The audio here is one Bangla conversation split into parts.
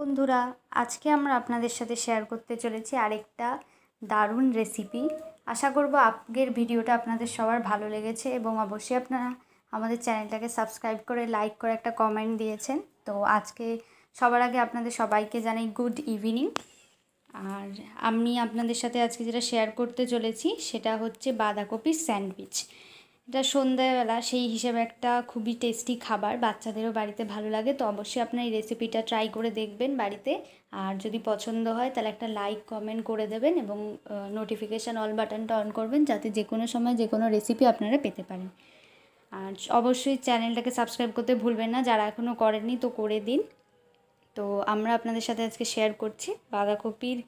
বন্ধুরা আজকে আমরা আপনাদের সাথে শেয়ার করতে চলেছি আরেকটা দারুণ রেসিপি আশা করব আজকের ভিডিওটা আপনাদের সবার ভালো লেগেছে এবং অবশ্যই আপনারা আমাদের চ্যানেলটাকে সাবস্ক্রাইব করে লাইক করে একটা কমেন্ট দিয়েছেন তো আজকে সবার আগে আপনাদের সবাইকে জানাই গুড ইভিনিং আর আমি আপনাদের সাথে আজকে যেটা শেয়ার করতে চলেছি সেটা হচ্ছে বাঁধাকপির স্যান্ডউইচ এটা সন্ধ্যাবেলা সেই হিসেবে একটা খুবই টেস্টি খাবার বাচ্চাদেরও বাড়িতে ভালো লাগে তো অবশ্যই আপনার এই রেসিপিটা ট্রাই করে দেখবেন বাড়িতে আর যদি পছন্দ হয় তাহলে একটা লাইক কমেন্ট করে দেবেন এবং নোটিফিকেশান অল বাটনটা অন করবেন যাতে যে কোনো সময় যে কোনো রেসিপি আপনারা পেতে পারেন আর অবশ্যই চ্যানেলটাকে সাবস্ক্রাইব করতে ভুলবেন না যারা এখনও করেননি তো করে দিন তো আমরা আপনাদের সাথে আজকে শেয়ার করছি বাঁধাকপির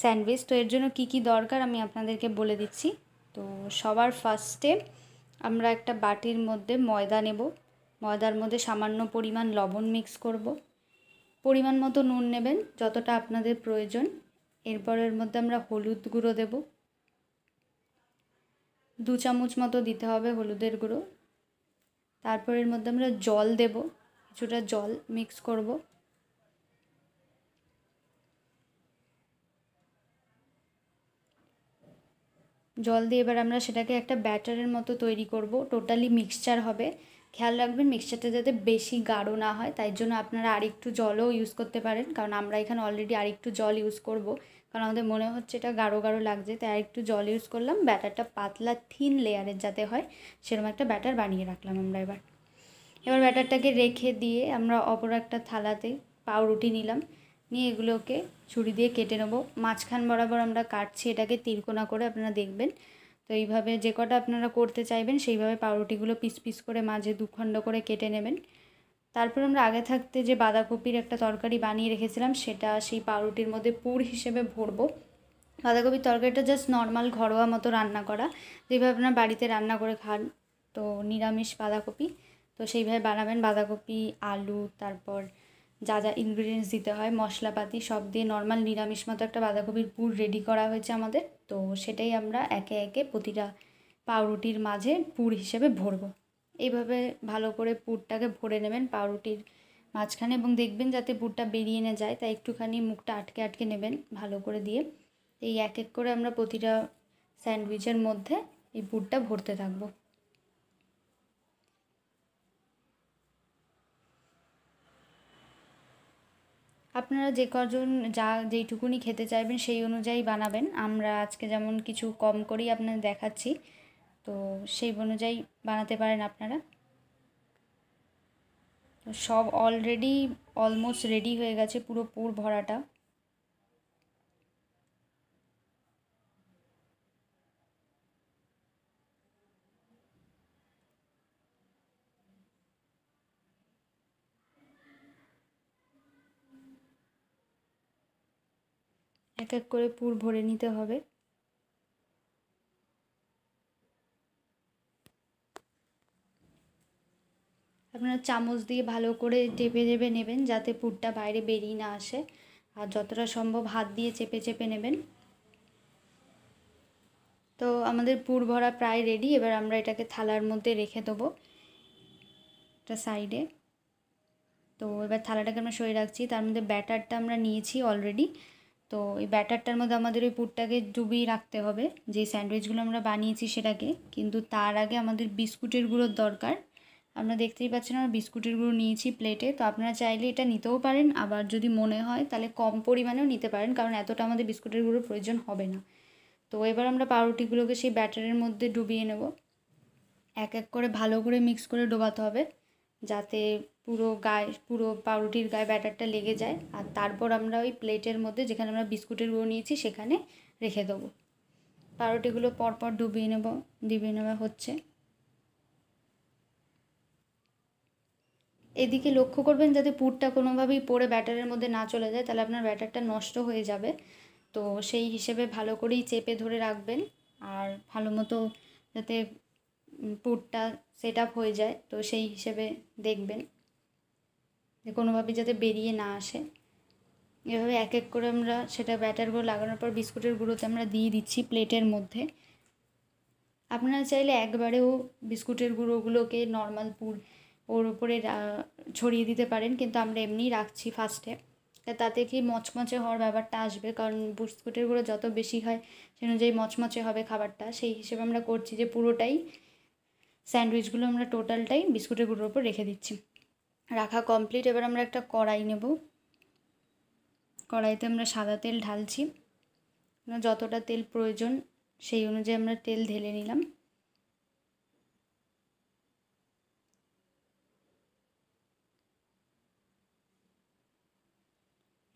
স্যান্ডউইচ তো এর জন্য কি কি দরকার আমি আপনাদেরকে বলে দিচ্ছি তো সবার ফার্স্টে আমরা একটা বাটির মধ্যে ময়দা নেব ময়দার মধ্যে সামান্য পরিমাণ লবণ মিক্স করব পরিমাণ মতো নুন নেবেন যতটা আপনাদের প্রয়োজন এরপরের মধ্যে আমরা হলুদ গুঁড়ো দেব দু চামচ মতো দিতে হবে হলুদের গুঁড়ো তারপরের মধ্যে আমরা জল দেব কিছুটা জল মিক্স করব জল দিয়ে এবার আমরা সেটাকে একটা ব্যাটারের মতো তৈরি করব টোটালি মিক্সচার হবে খেয়াল রাখবেন মিক্সচারটা যাতে বেশি গাঢ় না হয় তাই জন্য আপনারা আরেকটু জলও ইউজ করতে পারেন কারণ আমরা এখানে অলরেডি আরেকটু জল ইউজ করব কারণ আমাদের মনে হচ্ছে এটা গাঢ় গাঢ় লাগছে তাই আরেকটু জল ইউজ করলাম ব্যাটারটা পাতলা থিন লেয়ারের যাতে হয় সেরকম একটা ব্যাটার বানিয়ে রাখলাম আমরা এবার এবার ব্যাটারটাকে রেখে দিয়ে আমরা অপর একটা থালাতে পাউরুটি নিলাম নিয়ে এগুলোকে ছুরি দিয়ে কেটে নেবো মাঝখান বরাবর আমরা কাটছি এটাকে তিরকোনা করে আপনারা দেখবেন তো এইভাবে যে কটা আপনারা করতে চাইবেন সেইভাবে পাউরুটিগুলো পিস পিস করে মাঝে দুখণ্ড করে কেটে নেবেন তারপর আমরা আগে থাকতে যে বাঁধাকপির একটা তরকারি বানিয়ে রেখেছিলাম সেটা সেই পাউরুটির মধ্যে পুর হিসেবে ভরবো বাঁধাকপির তরকারিটা জাস্ট নর্মাল ঘরোয়া মতো রান্না করা যেভাবে আপনারা বাড়িতে রান্না করে খান তো নিরামিষ বাঁধাকপি তো সেইভাবে বানাবেন বাঁধাকপি আলু তারপর যা যা ইনগ্রিডিয়েন্টস দিতে হয় মশলাপাতি সব দিয়ে নর্মাল নিরামিষ মতো একটা বাঁধাকপির পুর রেডি করা হয়েছে আমাদের তো সেটাই আমরা একে একে প্রতিটা পাউরুটির মাঝে পুর হিসেবে ভরব এইভাবে ভালো করে পুরটাকে ভরে নেবেন পাউরুটির মাঝখানে এবং দেখবেন যাতে পুরটা বেরিয়ে না যায় তাই একটুখানি মুখটা আটকে আটকে নেবেন ভালো করে দিয়ে এই এক এক করে আমরা প্রতিটা স্যান্ডউইচের মধ্যে এই পুরটা ভরতে থাকবো আপনারা যে কজন যা যেইটুকুনি খেতে চাইবেন সেই অনুযায়ী বানাবেন আমরা আজকে যেমন কিছু কম করেই আপনাদের দেখাচ্ছি তো সেই অনুযায়ী বানাতে পারেন আপনারা সব অলরেডি অলমোস্ট রেডি হয়ে গেছে পুরো পুর ভরাটা এক এক করে পুর ভরে নিতে হবে আপনারা চামচ দিয়ে ভালো করে চেপে চেপে নেবেন যাতে পুরটা বাইরে বেরিয়ে না আসে আর যতটা সম্ভব হাত দিয়ে চেপে চেপে নেবেন তো আমাদের পুর ভরা প্রায় রেডি এবার আমরা এটাকে থালার মধ্যে রেখে দেবো একটা সাইডে তো এবার থালাটাকে আমরা সরিয়ে রাখছি তার মধ্যে ব্যাটারটা আমরা নিয়েছি অলরেডি তো এই ব্যাটারটার মধ্যে আমাদের ওই পুরটাকে ডুবিয়ে রাখতে হবে যে স্যান্ডউইচগুলো আমরা বানিয়েছি সেটাকে কিন্তু তার আগে আমাদের বিস্কুটের গুঁড়োর দরকার আমরা দেখতেই পাচ্ছেন আমরা বিস্কুটের গুঁড়ো নিয়েছি প্লেটে তো আপনারা চাইলে এটা নিতেও পারেন আবার যদি মনে হয় তাহলে কম পরিমাণেও নিতে পারেন কারণ এতটা আমাদের বিস্কুটের গুঁড়ো প্রয়োজন হবে না তো এবার আমরা পাউরুটিগুলোকে সেই ব্যাটারের মধ্যে ডুবিয়ে নেব এক এক করে ভালো করে মিক্স করে ডোবাতে হবে যাতে পুরো গায়ে পুরো পাউরুটির গায়ে ব্যাটারটা লেগে যায় আর তারপর আমরা ওই প্লেটের মধ্যে যেখানে আমরা বিস্কুটের গুঁড়ো নিয়েছি সেখানে রেখে দেবো পাউরুটিগুলো পরপর ডুবিয়ে নেব ডুবিয়ে নেওয়া হচ্ছে এদিকে লক্ষ্য করবেন যাতে পুরটা কোনোভাবেই পরে ব্যাটারের মধ্যে না চলে যায় তাহলে আপনার ব্যাটারটা নষ্ট হয়ে যাবে তো সেই হিসেবে ভালো করেই চেপে ধরে রাখবেন আর ভালো মতো যাতে পুরটা সেট আপ হয়ে যায় তো সেই হিসেবে দেখবেন যে কোনোভাবে যাতে বেরিয়ে না আসে এভাবে এক এক করে আমরা সেটা ব্যাটারগুলো লাগানোর পর বিস্কুটের গুঁড়োতে আমরা দিয়ে দিচ্ছি প্লেটের মধ্যে আপনারা চাইলে একবারেও বিস্কুটের গুঁড়োগুলোকে নর্মাল পুর ওর উপরে ছড়িয়ে দিতে পারেন কিন্তু আমরা এমনিই রাখছি ফার্স্টে তাতে কি মচমচে হওয়ার ব্যাপারটা আসবে কারণ বিস্কুটের গুঁড়ো যত বেশি হয় সে অনুযায়ী মচমচে হবে খাবারটা সেই হিসেবে আমরা করছি যে পুরোটাই স্যান্ডউইচগুলো আমরা টোটালটাই বিস্কুটের গুঁড়োর উপর রেখে দিচ্ছি রাখা কমপ্লিট এবার আমরা একটা কড়াই নেব কড়াইতে আমরা সাদা তেল ঢালছি যতটা তেল প্রয়োজন সেই অনুযায়ী আমরা তেল ঢেলে নিলাম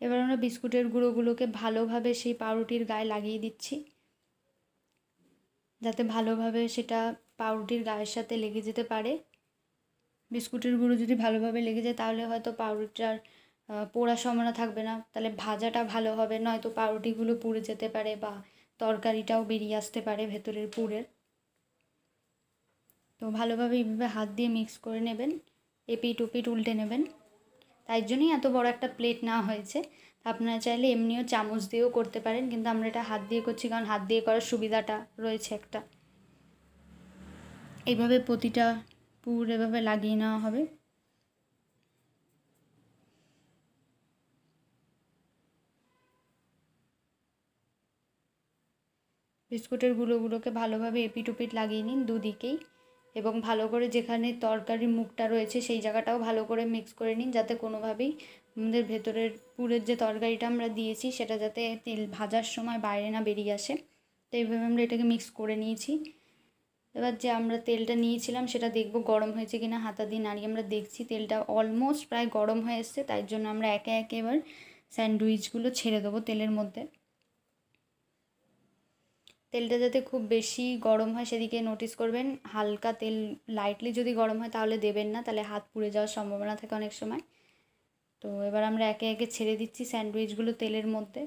এবার আমরা বিস্কুটের গুঁড়োগুলোকে ভালোভাবে সেই পাউরুটির গায়ে লাগিয়ে দিচ্ছি যাতে ভালোভাবে সেটা পাউরুটির গায়ের সাথে লেগে যেতে পারে বিস্কুটের গুঁড়ো যদি ভালোভাবে লেগে যায় তাহলে হয়তো পাউরুটিটার পোড়ার সম্ভাবনা থাকবে না তাহলে ভাজাটা ভালো হবে নয়তো পাউরুটিগুলো পুড়ে যেতে পারে বা তরকারিটাও বেরিয়ে আসতে পারে ভেতরের পুরের তো ভালোভাবে এইভাবে হাত দিয়ে মিক্স করে নেবেন এপিট ওপিট উল্টে নেবেন তাই জন্যই এত বড় একটা প্লেট না হয়েছে আপনারা চাইলে এমনিও চামচ দিয়েও করতে পারেন কিন্তু আমরা এটা হাত দিয়ে করছি কারণ হাত দিয়ে করার সুবিধাটা রয়েছে একটা এইভাবে প্রতিটা পুর এভাবে লাগিয়ে নেওয়া হবে বিস্কুটের গুঁড়োগুলোকে ভালোভাবে এপিট ওপিট লাগিয়ে নিন দুদিকেই এবং ভালো করে যেখানে তরকারির মুখটা রয়েছে সেই জায়গাটাও ভালো করে মিক্স করে নিন যাতে কোনোভাবেই আমাদের ভেতরের পুরের যে তরকারিটা আমরা দিয়েছি সেটা যাতে তেল ভাজার সময় বাইরে না বেরিয়ে আসে তো এইভাবে আমরা এটাকে মিক্স করে নিয়েছি এবার যে আমরা তেলটা নিয়েছিলাম সেটা দেখব গরম হয়েছে কি না হাতা দিয়ে নাড়িয়ে আমরা দেখছি তেলটা অলমোস্ট প্রায় গরম হয়ে এসছে তাই জন্য আমরা একে একে এবার স্যান্ডউইচগুলো ছেড়ে দেবো তেলের মধ্যে তেলটা যাতে খুব বেশি গরম হয় সেদিকে নোটিস করবেন হালকা তেল লাইটলি যদি গরম হয় তাহলে দেবেন না তাহলে হাত পুড়ে যাওয়ার সম্ভাবনা থাকে অনেক সময় তো এবার আমরা একে একে ছেড়ে দিচ্ছি স্যান্ডউইচগুলো তেলের মধ্যে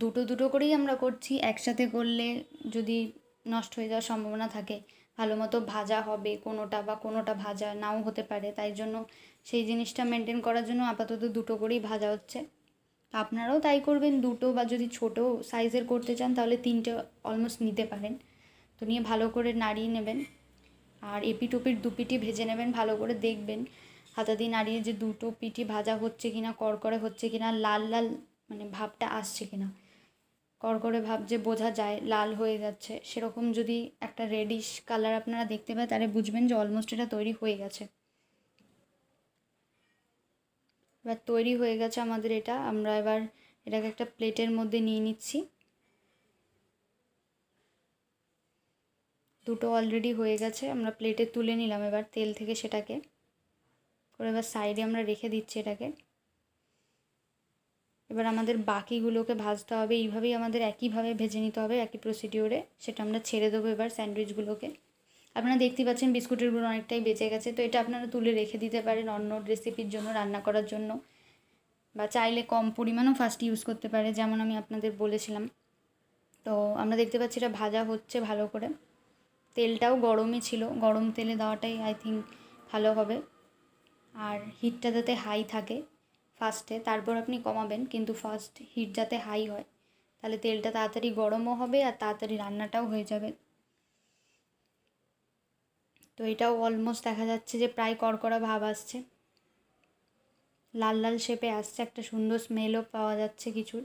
দুটো দুটো করেই আমরা করছি একসাথে করলে যদি নষ্ট হয়ে যাওয়ার সম্ভাবনা থাকে ভালো মতো ভাজা হবে কোনোটা বা কোনোটা ভাজা নাও হতে পারে তাই জন্য সেই জিনিসটা মেনটেন করার জন্য আপাতত দুটো করেই ভাজা হচ্ছে আপনারাও তাই করবেন দুটো বা যদি ছোট সাইজের করতে চান তাহলে তিনটে অলমোস্ট নিতে পারেন তো নিয়ে ভালো করে নাড়িয়ে নেবেন আর এপি টুপির দুপিটি ভেজে নেবেন ভালো করে দেখবেন হাতা দিয়ে নাড়িয়ে যে দুটো পিটি ভাজা হচ্ছে কিনা করকরে হচ্ছে কিনা লাল লাল মানে ভাবটা আসছে কিনা করকরে ভাব যে বোঝা যায় লাল হয়ে যাচ্ছে সেরকম যদি একটা রেডিশ কালার আপনারা দেখতে পায় তাহলে বুঝবেন যে অলমোস্ট এটা তৈরি হয়ে গেছে এবার তৈরি হয়ে গেছে আমাদের এটা আমরা এবার এটাকে একটা প্লেটের মধ্যে নিয়ে নিচ্ছি দুটো অলরেডি হয়ে গেছে আমরা প্লেটে তুলে নিলাম এবার তেল থেকে সেটাকে করে এবার সাইডে আমরা রেখে দিচ্ছি এটাকে এবার আমাদের বাকিগুলোকে ভাজতে হবে এইভাবেই আমাদের একইভাবে ভেজে নিতে হবে একই প্রসিডিওরে সেটা আমরা ছেড়ে দেবো এবার স্যান্ডউইচগুলোকে আপনারা দেখতে পাচ্ছেন বিস্কুটের গুঁড়ো অনেকটাই বেঁচে গেছে তো এটা আপনারা তুলে রেখে দিতে পারেন অন্য রেসিপির জন্য রান্না করার জন্য বা চাইলে কম পরিমাণও ফার্স্ট ইউজ করতে পারে যেমন আমি আপনাদের বলেছিলাম তো আমরা দেখতে পাচ্ছি এটা ভাজা হচ্ছে ভালো করে তেলটাও গরমই ছিল গরম তেলে দেওয়াটাই আই থিঙ্ক ভালো হবে আর হিটটা যাতে হাই থাকে ফার্স্টে তারপর আপনি কমাবেন কিন্তু ফার্স্ট হিট যাতে হাই হয় তাহলে তেলটা তাড়াতাড়ি গরমও হবে আর তাড়াতাড়ি রান্নাটাও হয়ে যাবে তো এটাও অলমোস্ট দেখা যাচ্ছে যে প্রায় কড়কড়া ভাব আসছে লাল লাল শেপে আসছে একটা সুন্দর স্মেলও পাওয়া যাচ্ছে কিছুর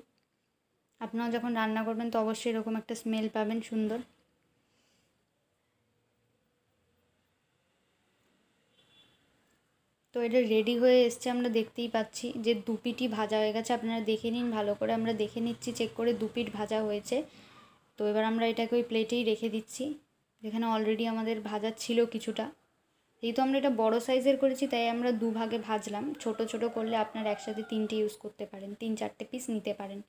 আপনারা যখন রান্না করবেন তো অবশ্যই এরকম একটা স্মেল পাবেন সুন্দর তো এটা রেডি হয়ে এসছে আমরা দেখতেই পাচ্ছি যে দুপিটি ভাজা হয়ে গেছে আপনারা দেখে নিন ভালো করে আমরা দেখে নিচ্ছি চেক করে দুপিট ভাজা হয়েছে তো এবার আমরা এটাকে ওই প্লেটেই রেখে দিচ্ছি যেখানে অলরেডি আমাদের ভাজা ছিল কিছুটা যেহেতু আমরা এটা বড় সাইজের করেছি তাই আমরা দুভাগে ভাজলাম ছোট ছোট করলে আপনারা একসাথে তিনটে ইউজ করতে পারেন তিন চারটে পিস নিতে পারেন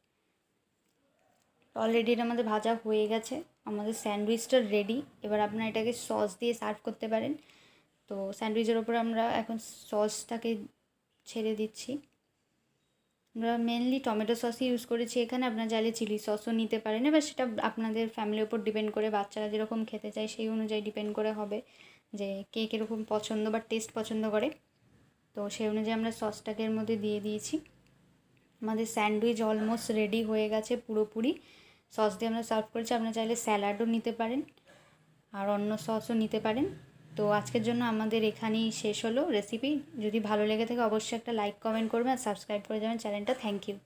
অলরেডি এটা আমাদের ভাজা হয়ে গেছে আমাদের স্যান্ডউইচটা রেডি এবার আপনারা এটাকে সস দিয়ে সার্ভ করতে পারেন তো স্যান্ডউইচের ওপর আমরা এখন সসটাকে ছেড়ে দিচ্ছি আমরা মেনলি টমেটো সসই ইউজ করেছি এখানে আপনারা চাইলে চিলি সসও নিতে পারেন এবার সেটা আপনাদের ফ্যামিলির ওপর ডিপেন্ড করে বাচ্চারা যেরকম খেতে চায় সেই অনুযায়ী ডিপেন্ড করে হবে যে কে কীরকম পছন্দ বা টেস্ট পছন্দ করে তো সেই অনুযায়ী আমরা সসটাকে এর মধ্যে দিয়ে দিয়েছি আমাদের স্যান্ডউইচ অলমোস্ট রেডি হয়ে গেছে পুরোপুরি সস দিয়ে আমরা সার্ভ করেছি আপনারা চাইলে স্যালাডও নিতে পারেন আর অন্য সসও নিতে পারেন তো আজকের জন্য আমাদের এখানেই শেষ হলো রেসিপি যদি ভালো লেগে থাকে অবশ্যই একটা লাইক কমেন্ট করবেন আর সাবস্ক্রাইব করে যাবেন চ্যানেলটা থ্যাংক ইউ